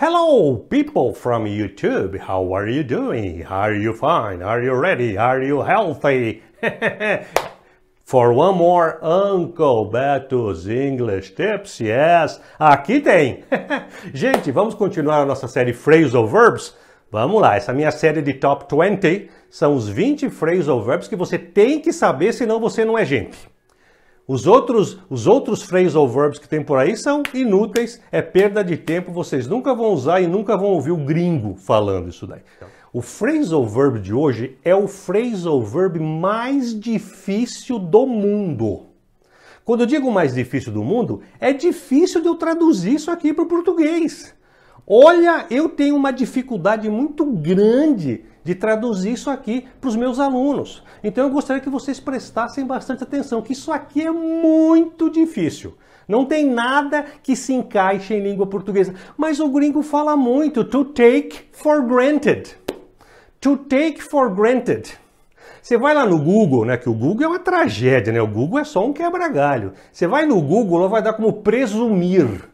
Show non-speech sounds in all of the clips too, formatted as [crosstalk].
Hello, people from YouTube. How are you doing? Are you fine? Are you ready? Are you healthy? [laughs] For one more Uncle Beto's English Tips, yes, aqui tem! [laughs] Gente, vamos continuar a nossa série Phrasal Verbs? Vamos lá, essa minha série de Top 20 são os 20 Phrasal Verbs que você tem que saber, senão você não é gente. Os outros, os outros phrasal verbs que tem por aí são inúteis, é perda de tempo, vocês nunca vão usar e nunca vão ouvir o gringo falando isso daí. Então. O phrasal verb de hoje é o phrasal verb mais difícil do mundo. Quando eu digo mais difícil do mundo, é difícil de eu traduzir isso aqui para o português. Olha, eu tenho uma dificuldade muito grande de traduzir isso aqui para os meus alunos. Então eu gostaria que vocês prestassem bastante atenção, que isso aqui é muito difícil. Não tem nada que se encaixe em língua portuguesa. Mas o gringo fala muito to take for granted. To take for granted. Você vai lá no Google, né? Que o Google é uma tragédia, né? O Google é só um quebra-galho. Você vai no Google, lá vai dar como presumir.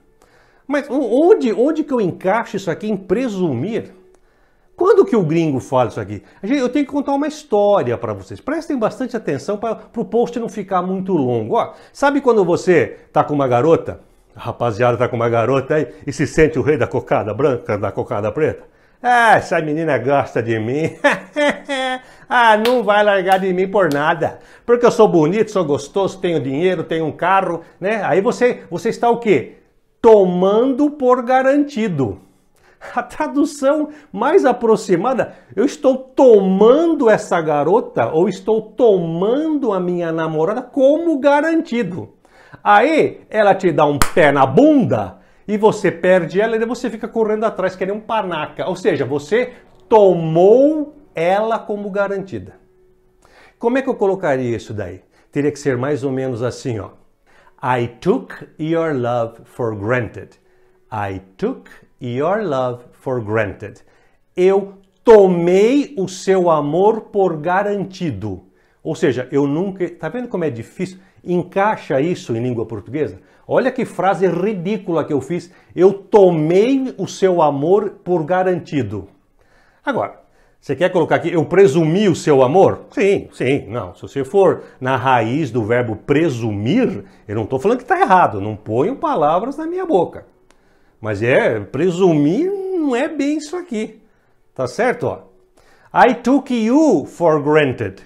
Mas onde, onde que eu encaixo isso aqui em presumir? Quando que o gringo fala isso aqui? Eu tenho que contar uma história para vocês. Prestem bastante atenção para o post não ficar muito longo. Ó, sabe quando você tá com uma garota, a rapaziada tá com uma garota aí, e se sente o rei da cocada branca, da cocada preta? Ah, essa menina gosta de mim. [laughs] ah, não vai largar de mim por nada. Porque eu sou bonito, sou gostoso, tenho dinheiro, tenho um carro, né? Aí você, você está o quê? Tomando por garantido. A tradução mais aproximada, eu estou tomando essa garota ou estou tomando a minha namorada como garantido. Aí ela te dá um pé na bunda e você perde ela e você fica correndo atrás querendo um panaca. Ou seja, você tomou ela como garantida. Como é que eu colocaria isso daí? Teria que ser mais ou menos assim, ó. I took your love for granted. I took your love for granted. Eu tomei o seu amor por garantido. Ou seja, eu nunca. Tá vendo como é difícil? Encaixa isso em língua portuguesa? Olha que frase ridícula que eu fiz. Eu tomei o seu amor por garantido. Agora, você quer colocar aqui, eu presumi o seu amor? Sim, sim, não. Se você for na raiz do verbo presumir, eu não estou falando que está errado, não ponho palavras na minha boca. Mas é, presumir não é bem isso aqui. Tá certo? Ó. I took you for granted.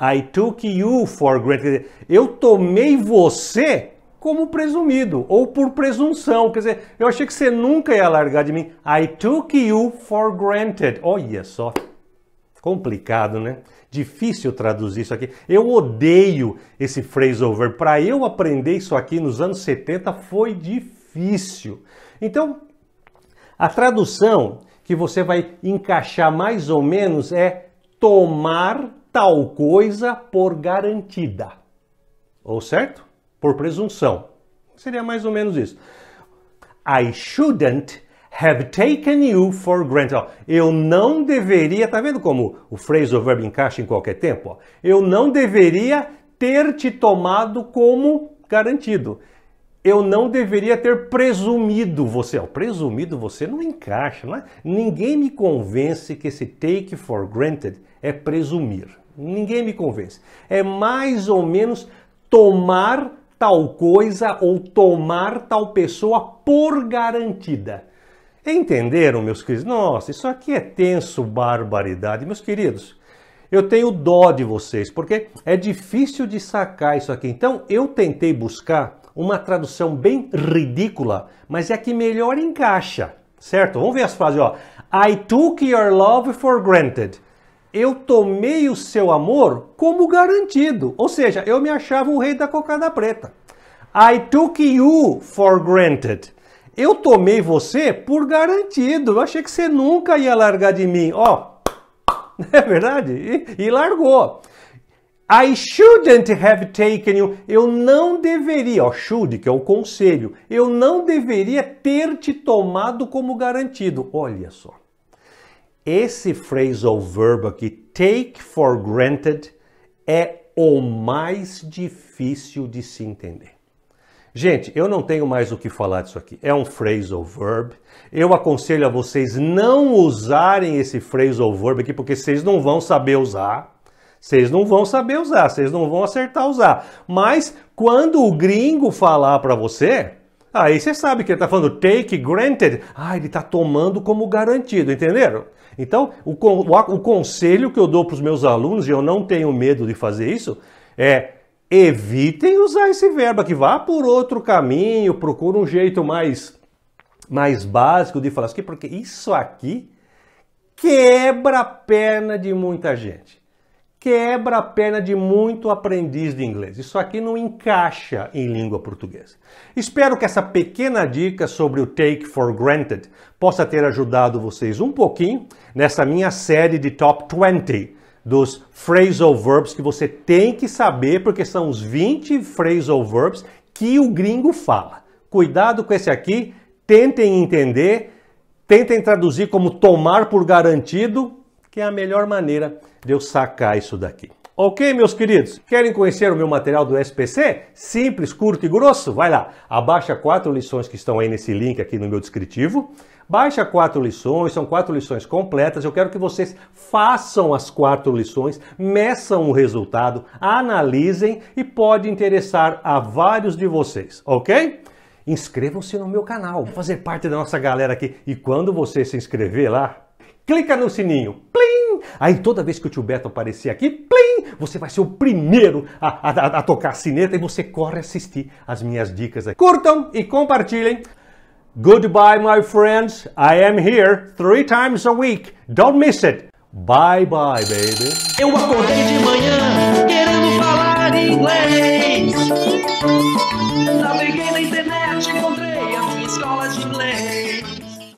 I took you for granted. Eu tomei você como presumido, ou por presunção. Quer dizer, eu achei que você nunca ia largar de mim. I took you for granted. Olha só. Complicado, né? Difícil traduzir isso aqui. Eu odeio esse phrasal verb. Para eu aprender isso aqui nos anos 70 foi difícil. Então, a tradução que você vai encaixar mais ou menos é tomar tal coisa por garantida. Ou certo? Por presunção. Seria mais ou menos isso. I shouldn't have taken you for granted. eu não deveria, tá vendo como o phrasal verb encaixa em qualquer tempo? Eu não deveria ter te tomado como garantido eu não deveria ter presumido você. Ó, presumido você não encaixa, não é? Ninguém me convence que esse take for granted é presumir. Ninguém me convence. É mais ou menos tomar tal coisa ou tomar tal pessoa por garantida. Entenderam, meus queridos? Nossa, isso aqui é tenso, barbaridade. Meus queridos, eu tenho dó de vocês, porque é difícil de sacar isso aqui. Então, eu tentei buscar uma tradução bem ridícula, mas é a que melhor encaixa, certo? Vamos ver as frases, ó. I took your love for granted. Eu tomei o seu amor como garantido. Ou seja, eu me achava o rei da cocada preta. I took you for granted. Eu tomei você por garantido. Eu achei que você nunca ia largar de mim. Ó, oh, [laughs] não é verdade? E, e largou. I shouldn't have taken you. Eu não deveria, ó, should, que é o conselho, eu não deveria ter te tomado como garantido. Olha só. Esse phrasal verb aqui, take for granted, é o mais difícil de se entender. Gente, eu não tenho mais o que falar disso aqui. É um phrasal verb. Eu aconselho a vocês não usarem esse phrasal verb aqui porque vocês não vão saber usar. Vocês não vão saber usar, vocês não vão acertar usar. Mas quando o gringo falar para você, aí você sabe que ele está falando take granted. Ah, ele está tomando como garantido, entenderam? Então, o, o, o conselho que eu dou para os meus alunos, e eu não tenho medo de fazer isso, é evitem usar esse verbo aqui. Vá por outro caminho, procure um jeito mais, mais básico de falar isso aqui, porque isso aqui quebra a perna de muita gente quebra a perna de muito aprendiz de inglês. Isso aqui não encaixa em língua portuguesa. Espero que essa pequena dica sobre o take for granted possa ter ajudado vocês um pouquinho nessa minha série de top 20 dos phrasal verbs que você tem que saber porque são os 20 phrasal verbs que o gringo fala. Cuidado com esse aqui, tentem entender, tentem traduzir como tomar por garantido que é a melhor maneira de eu sacar isso daqui. Ok, meus queridos? Querem conhecer o meu material do SPC? Simples, curto e grosso? Vai lá, abaixa quatro lições que estão aí nesse link aqui no meu descritivo. Baixa quatro lições, são quatro lições completas. Eu quero que vocês façam as quatro lições, meçam o resultado, analisem e pode interessar a vários de vocês, ok? Inscrevam-se no meu canal, fazer parte da nossa galera aqui. E quando você se inscrever lá, clica no sininho Aí toda vez que o tio Beto aparecer aqui, plim, você vai ser o primeiro a, a, a tocar a sineta e você corre assistir as minhas dicas aqui. Curtam e compartilhem. Goodbye, my friends. I am here three times a week. Don't miss it. Bye bye, baby. Eu acordei de manhã querendo falar inglês.